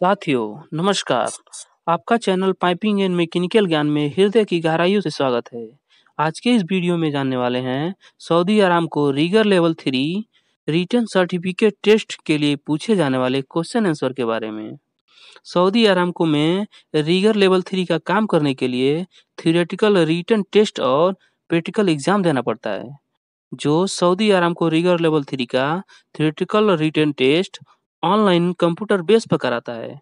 साथियों नमस्कार आपका चैनल पाइपिंग एंड मैकेनिकल ज्ञान में हृदय की गहराइयों से स्वागत है आज के इस वीडियो में जानने वाले हैं सऊदी आराम को rigger level three written certificate test के लिए पूछे जाने वाले क्वेश्चन आंसर के बारे में सऊदी को में रीगर लेवल थ्री का काम करने के लिए थियोरेटिकल रिटर्न टेस्ट और प्रैक्टिकल एग्जाम देना पड़ता है जो सऊदी आराम को रीगर लेवल थ्री का theoretical written test online computer base पर कराता है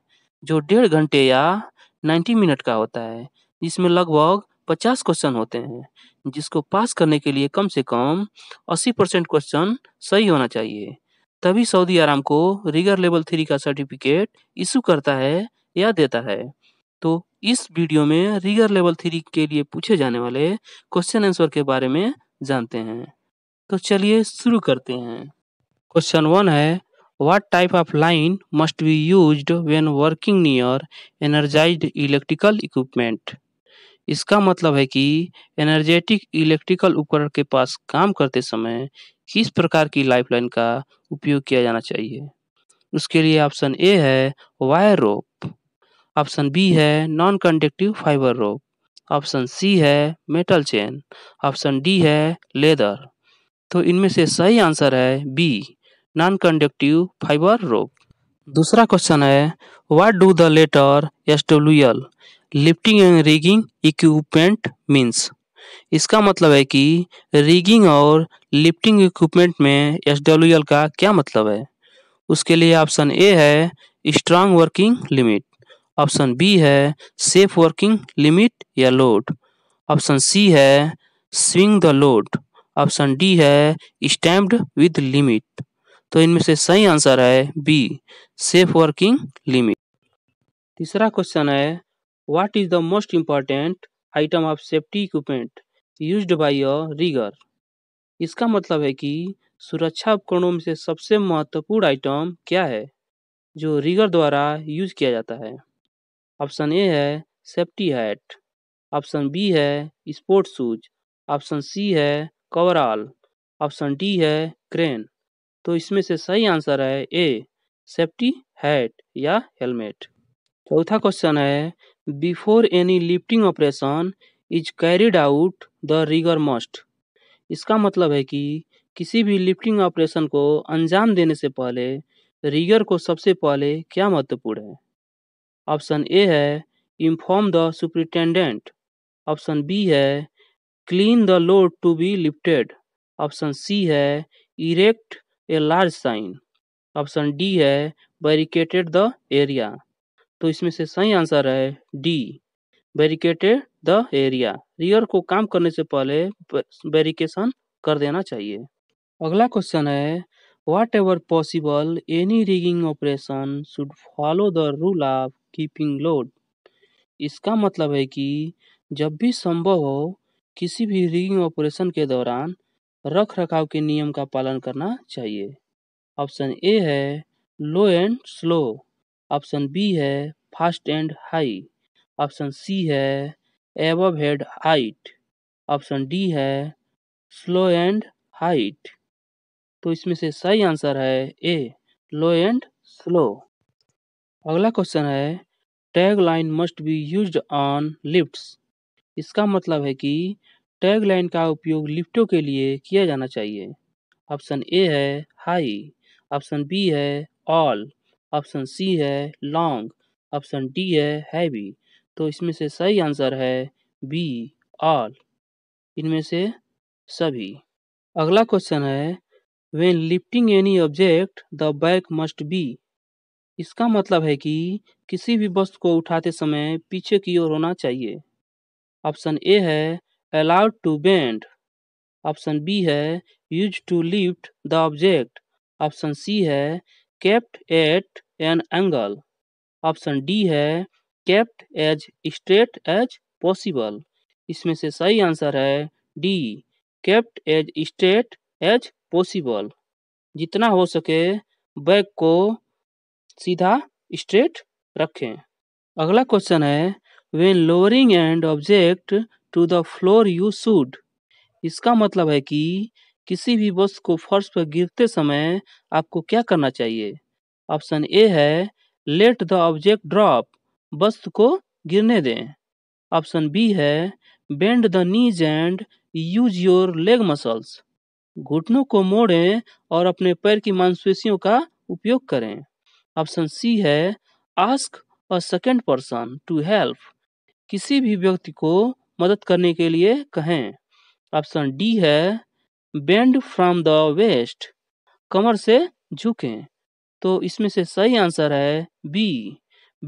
जो डेढ़ घंटे या नाइन्टी मिनट का होता है इसमें लगभग पचास क्वेश्चन होते हैं जिसको पास करने के लिए कम से कम अस्सी परसेंट क्वेश्चन सही होना चाहिए तभी सऊदी आराम को रिगर लेवल थ्री का सर्टिफिकेट इशू करता है या देता है तो इस वीडियो में रिगर लेवल थ्री के लिए पूछे जाने वाले क्वेश्चन आंसर के बारे में जानते हैं तो चलिए शुरू करते हैं क्वेश्चन वन है What type of line must be used when working near energized electrical equipment? इसका मतलब है कि एनर्जेटिक इलेक्ट्रिकल उपकरण के पास काम करते समय किस प्रकार की लाइफलाइन का उपयोग किया जाना चाहिए उसके लिए ऑप्शन ए है वायर रोप ऑप्शन बी है non conductive fibre rope option C है मेटल चेन ऑप्शन डी है लेदर तो इनमें से सही आंसर है बी नॉन कंडक्टिव फाइबर रोग दूसरा क्वेश्चन है what do the letter S W L lifting and rigging equipment means इसका मतलब है कि रिगिंग और लिफ्टिंग इक्विपमेंट में एस डब्ल्यू एल का क्या मतलब है उसके लिए ऑप्शन ए है strong working limit option B है सेफ वर्किंग लिमिट या लोड ऑप्शन सी है swing the load option D है स्टैम्प्ड विद लिमिट तो इनमें से सही आंसर है बी सेफ वर्किंग लिमिट तीसरा क्वेश्चन है what is the most important item of safety equipment used by a rigger इसका मतलब है कि सुरक्षा उपकरणों में से सबसे महत्वपूर्ण आइटम क्या है जो रिगर द्वारा यूज किया जाता है ऑप्शन ए है सेफ्टी हैट ऑप्शन बी है स्पोर्ट शूज ऑप्शन सी है कवरऑल ऑप्शन डी है क्रेन तो इसमें से सही आंसर है ए सेफ्टी हैट या हेलमेट चौथा क्वेश्चन है before any lifting operation is carried out the rigger must इसका मतलब है कि किसी भी लिफ्टिंग ऑपरेशन को अंजाम देने से पहले रिगर को सबसे पहले क्या महत्वपूर्ण है ऑप्शन ए है inform the superintendent option B है clean the load to be lifted option C है erect a large sign option D है बैरिकेटेड द एरिया तो इसमें से सही आंसर है डी बैरिकेटेड द एरिया रियर को काम करने से पहले बैरिकेशन कर देना चाहिए अगला क्वेश्चन है whatever possible any rigging operation should follow the rule of keeping load इसका मतलब है कि जब भी संभव हो किसी भी रिगिंग ऑपरेशन के दौरान रख रखाव के नियम का पालन करना चाहिए ऑप्शन ए है low and slow option B है fast and high option C है above head height option D है स्लो एंड हाइट तो इसमें से सही आंसर है ए लो एंड स्लो अगला क्वेश्चन है tag line must be use on lifts इसका मतलब है कि टैगलाइन का उपयोग लिफ्टों के लिए किया जाना चाहिए ऑप्शन ए है हाई ऑप्शन बी है ऑल ऑप्शन सी है लॉन्ग ऑप्शन डी है हैवी तो इसमें से सही आंसर है बी ऑल इनमें से सभी अगला क्वेश्चन है when lifting any object the back must be इसका मतलब है कि किसी भी वस्तु को उठाते समय पीछे की ओर होना चाहिए ऑप्शन ए है allowed to bend option B है use to lift the object option C है kept at an angle option D है kept as straight as possible इसमें से सही आंसर है D kept as straight as possible जितना हो सके बैग को सीधा स्ट्रेट रखें अगला क्वेश्चन है when lowering and object to the floor you should इसका मतलब है कि किसी भी वस्तु को फर्श पर गिरते समय आपको क्या करना चाहिए ऑप्शन ए है लेट द ऑब्जेक्ट ड्रॉप वस्तु को गिरने दें ऑप्शन बी है bend the knees and use your leg muscles घुटनों को मोड़ें और अपने पैर की मांसपेशियों का उपयोग करें ऑप्शन सी है ask a second person to help किसी भी व्यक्ति को मदद करने के लिए कहें ऑप्शन डी है बेंड फ्रॉम द वेस्ट कमर से झुकें तो इसमें से सही आंसर है B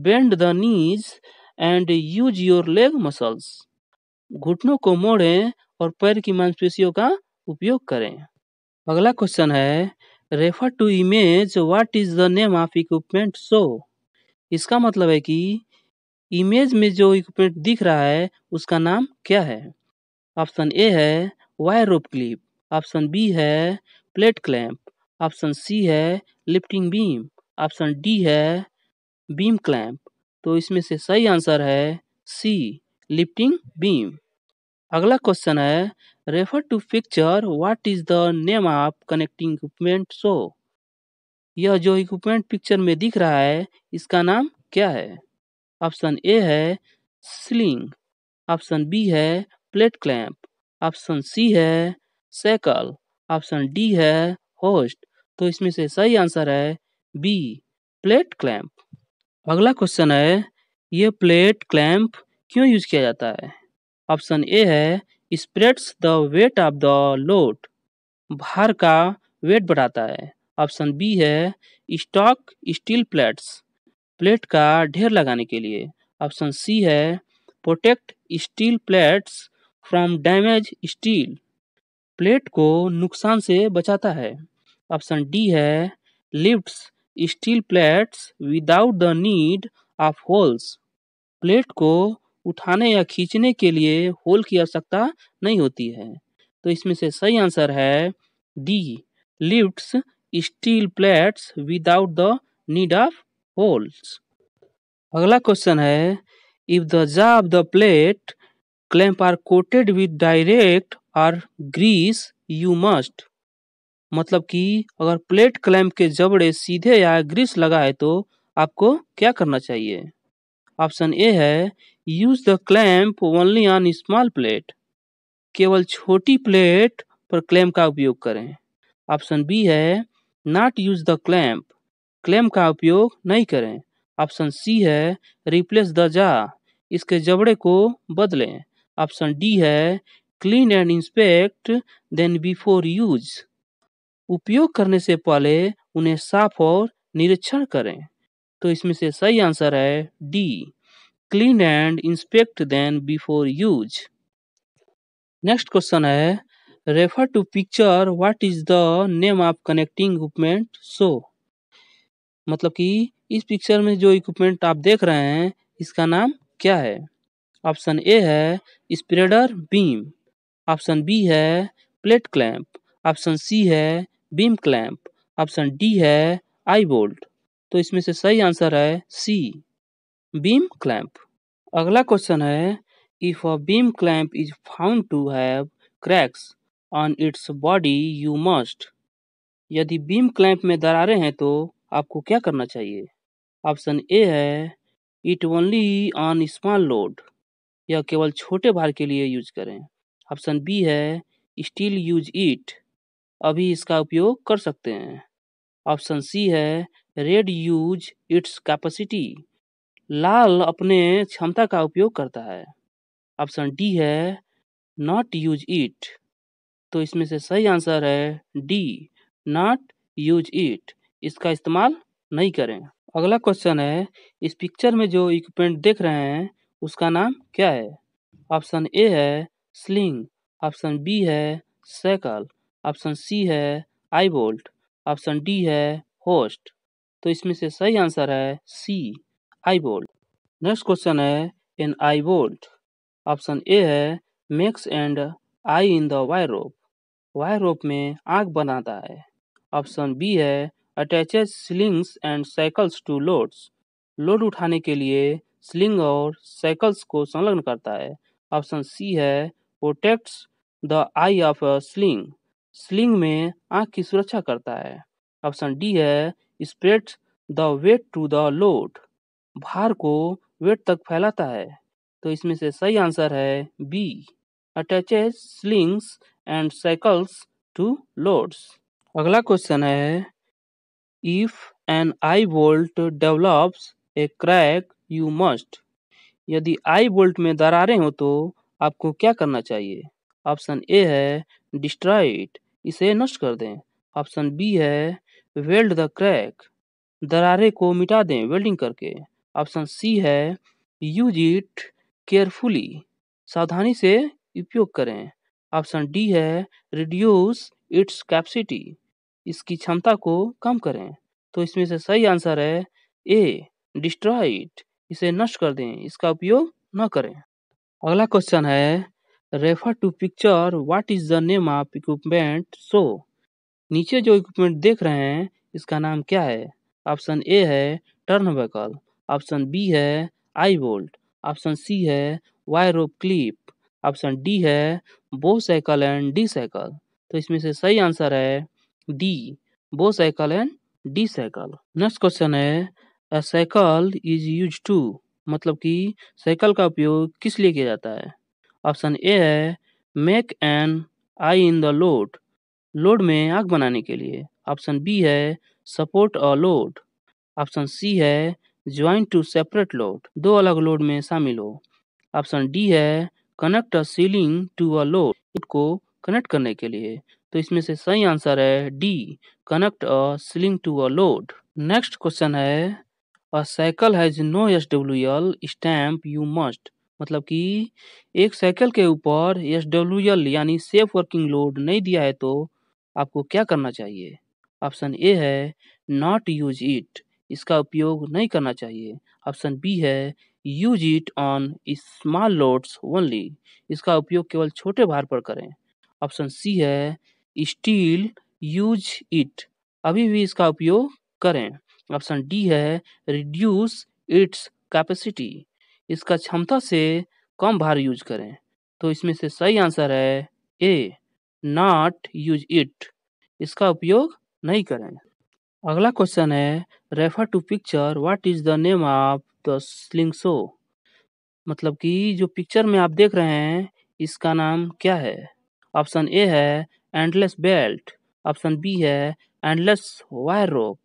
bend the knees and use your leg muscles घुटनों को मोड़ें और पैर की मांसपेशियों का उपयोग करें अगला क्वेश्चन है refer to image what is the name of equipment so इसका मतलब है कि इमेज में जो इक्विपमेंट दिख रहा है उसका नाम क्या है ऑप्शन ए है wire rope clip option B है प्लेट क्लैंप ऑप्शन सी है लिफ्टिंग बीम ऑप्शन डी है बीम क्लैंप तो इसमें से सही आंसर है सी लिफ्टिंग बीम अगला क्वेश्चन है refer to picture what is the name of connecting equipment show यह जो इक्विपमेंट पिक्चर में दिख रहा है इसका नाम क्या है ऑप्शन ए है स्लिंग ऑप्शन बी है प्लेट क्लैंप ऑप्शन सी है सैकल ऑप्शन डी है होस्ट तो इसमें से सही आंसर है बी प्लेट क्लैंप अगला क्वेश्चन है ये प्लेट क्लैंप क्यों यूज किया जाता है ऑप्शन ए है spreads the weight of the load भार का वेट बढ़ाता है ऑप्शन बी है स्टॉक स्टील प्लेट्स प्लेट का ढेर लगाने के लिए ऑप्शन सी है protect steel plates from damage steel plate को नुकसान से बचाता है ऑप्शन डी है lifts steel plates without the need of holes plate को उठाने या खींचने के लिए होल की आवश्यकता नहीं होती है तो इसमें से सही आंसर है D lifts steel plates without the need of holes अगला क्वेश्चन है if the jaw of the plate clamp are coated with direct or grease you must मतलब कि अगर प्लेट क्लैम्प के जबड़े सीधे या ग्रीस लगा है तो आपको क्या करना चाहिए ऑप्शन ए है use the clamp only on small plate केवल छोटी प्लेट पर क्लैम्प का उपयोग करें ऑप्शन बी है not use the clamp clamp का उपयोग नहीं करें ऑप्शन सी है रिप्लेस द जा इसके जबड़े को बदलें ऑप्शन डी है clean and inspect them before use उपयोग करने से पहले उन्हें साफ और निरीक्षण करें तो इसमें से सही आंसर है D clean and inspect them before use next question है refer to picture what is the name of connecting equipment so मतलब कि इस पिक्चर में जो इक्विपमेंट आप देख रहे हैं इसका नाम क्या है ऑप्शन ए है स्प्रेडर बीम ऑप्शन बी है प्लेट क्लैंप ऑप्शन सी है बीम क्लैंप ऑप्शन डी है आई बोल्ट तो इसमें से सही आंसर है सी बीम क्लैंप अगला क्वेश्चन है if a beam clamp is found to have cracks on its body you must यदि बीम क्लैंप में दरारें हैं तो आपको क्या करना चाहिए ऑप्शन ए है it only on small load यह केवल छोटे भार के लिए यूज करें ऑप्शन बी है स्टील यूज इट अभी इसका उपयोग कर सकते हैं ऑप्शन सी है रेड यूज इट्स कैपेसिटी लाल अपने क्षमता का उपयोग करता है ऑप्शन डी है नॉट यूज इट तो इसमें से सही आंसर है डी नॉट यूज इट इसका इस्तेमाल नहीं करें अगला क्वेश्चन है इस पिक्चर में जो इक्विपमेंट देख रहे हैं उसका नाम क्या है ऑप्शन ए है स्लिंग ऑप्शन बी है साइकिल ऑप्शन सी है आई बोल्ट ऑप्शन डी है होस्ट तो इसमें से सही आंसर है C eye bolt next question है an eye bolt option A है makes and eye in the wire rope wire rope में आग बनाता है ऑप्शन बी है attaches slings and shackles to loads load उठाने के लिए स्लिंग और साइकल्स को संलग्न करता है ऑप्शन सी है protects the eye of a sling sling में आँख की सुरक्षा करता है ऑप्शन डी है spread the weight to the load भार को वेट तक फैलाता है तो इसमें से सही आंसर है B attaches slings and shackles to loads अगला क्वेश्चन है if an I bolt develops a crack you must यदि I बोल्ट में दरारें हो तो आपको क्या करना चाहिए ऑप्शन ए है डिस्ट्रॉय इट इसे नष्ट कर दें ऑप्शन बी है वेल्ड द क्रैक दरारे को मिटा दें वेल्डिंग करके ऑप्शन सी है यूज इट केयरफुली सावधानी से उपयोग करें ऑप्शन डी है रिड्यूस इट्स कैपेसिटी इसकी क्षमता को कम करें तो इसमें से सही आंसर है ए डिस्ट्रॉइड इसे नष्ट कर दें इसका उपयोग न करें अगला क्वेश्चन है refer to picture what is the name of equipment so नीचे जो इक्विपमेंट देख रहे हैं इसका नाम क्या है ऑप्शन ए है टर्न वैकल ऑप्शन बी है आई बोल्ट ऑप्शन सी है wire rope clip option D है bow shackle and D cycle तो इसमें से सही आंसर है D bow shackle and D shackle next question है a shackle is use to मतलब कि साइकिल का उपयोग किस लिए किया जाता है ऑप्शन ए है make an eye in the load load में आग बनाने के लिए ऑप्शन बी है support a load option C है ज्वाइन टू सेपरेट लोड दो अलग लोड में शामिल हो ऑप्शन डी है connect a sling to a load को कनेक्ट करने के लिए तो इसमें से सही आंसर है D connect a sling to a load next question है a shackle has no S W L stamp you must मतलब कि एक साइकिल के ऊपर एस डब्ल्यू एल यानी सेफ वर्किंग लोड नहीं दिया है तो आपको क्या करना चाहिए ऑप्शन ए है नॉट यूज इट इसका उपयोग नहीं करना चाहिए ऑप्शन बी है use it on small loads only इसका उपयोग केवल छोटे भार पर करें ऑप्शन सी है स्टील यूज इट अभी भी इसका उपयोग करें ऑप्शन डी है रिड्यूस इट्स कैपेसिटी इसका क्षमता से कम भार यूज करें तो इसमें से सही आंसर है ए नॉट यूज इट इसका उपयोग नहीं करें अगला क्वेश्चन है refer to picture what is the name of the sling show मतलब कि जो पिक्चर में आप देख रहे हैं इसका नाम क्या है ऑप्शन ए है एंडलेस बेल्ट ऑप्शन बी है endless wire rope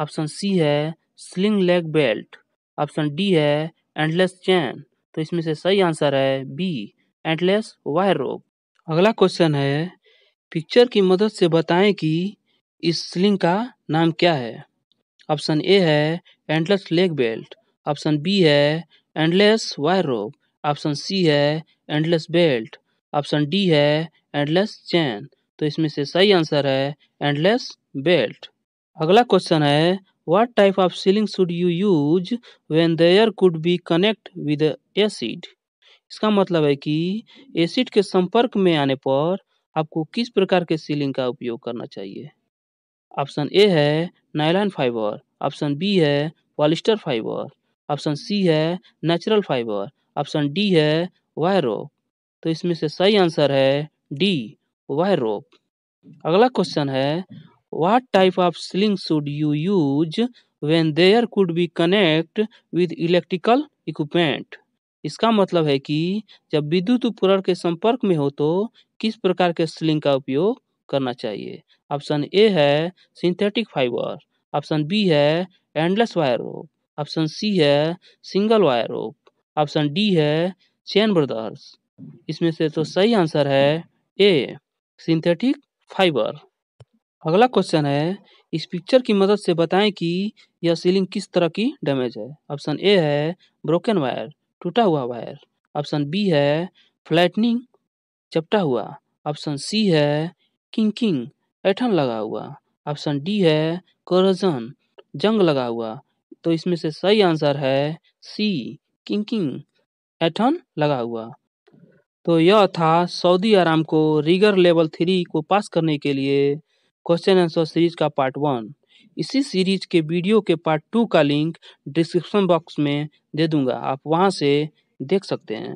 option C है sling leg belt option D है एंडलेस चैन तो इसमें से सही आंसर है बी एंडलेस वायर रोप अगला क्वेश्चन है पिक्चर की मदद से बताएं कि इस स्लिंग का नाम क्या है ऑप्शन ए है endless leg belt option B है endless wire rope option C है एंडलेस बेल्ट ऑप्शन डी है एंडलेस चैन तो इसमें से सही आंसर है एंडलेस बेल्ट अगला क्वेश्चन है what type of sling should you use when there could be connect with acid इसका मतलब है कि एसिड के संपर्क में आने पर आपको किस प्रकार के सीलिंग का उपयोग करना चाहिए ऑप्शन ए है नायलॉन फाइबर ऑप्शन बी है पॉलिस्टर फाइबर ऑप्शन सी है नेचुरल फाइबर ऑप्शन डी है वायरो तो इसमें से सही आंसर है डी वह रोप अगला क्वेश्चन है what type of sling should you use when there could be connect with electrical equipment इसका मतलब है कि जब विद्युत उपकरण के संपर्क में हो तो किस प्रकार के स्लिंग का उपयोग करना चाहिए ऑप्शन ए है सिंथेटिक फाइबर ऑप्शन बी है endless wire rope option C है single wire rope option D है चैन ब्रदर्स इसमें से तो सही आंसर है ए सिंथेटिक फाइबर अगला क्वेश्चन है इस पिक्चर की मदद से बताएं कि यह सीलिंग किस तरह की डैमेज है ऑप्शन ए है ब्रोकन वायर टूटा हुआ वायर ऑप्शन बी है फ्लैटनिंग चपटा हुआ ऑप्शन सी है किंकिंग ऐठन लगा हुआ ऑप्शन डी है कोरोजन जंग लगा हुआ तो इसमें से सही आंसर है सी किंकिंग ऐठन लगा हुआ तो यह था सऊदी आराम को रीगर लेवल थ्री को पास करने के लिए क्वेश्चन आंसर सीरीज का पार्ट वन इसी सीरीज के वीडियो के पार्ट टू का लिंक डिस्क्रिप्शन बॉक्स में दे दूंगा आप वहां से देख सकते हैं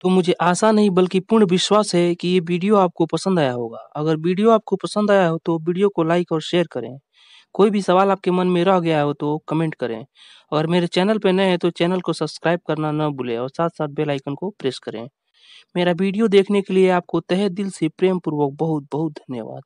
तो मुझे आशा नहीं बल्कि पूर्ण विश्वास है कि ये वीडियो आपको पसंद आया होगा अगर वीडियो आपको पसंद आया हो तो वीडियो को लाइक और शेयर करें कोई भी सवाल आपके मन में रह गया हो तो कमेंट करें और मेरे चैनल पर नए हैं तो चैनल को सब्सक्राइब करना न भूलें और साथ साथ बेल आइकन को प्रेस करें मेरा वीडियो देखने के लिए आपको तहे दिल से प्रेम पूर्वक बहुत बहुत धन्यवाद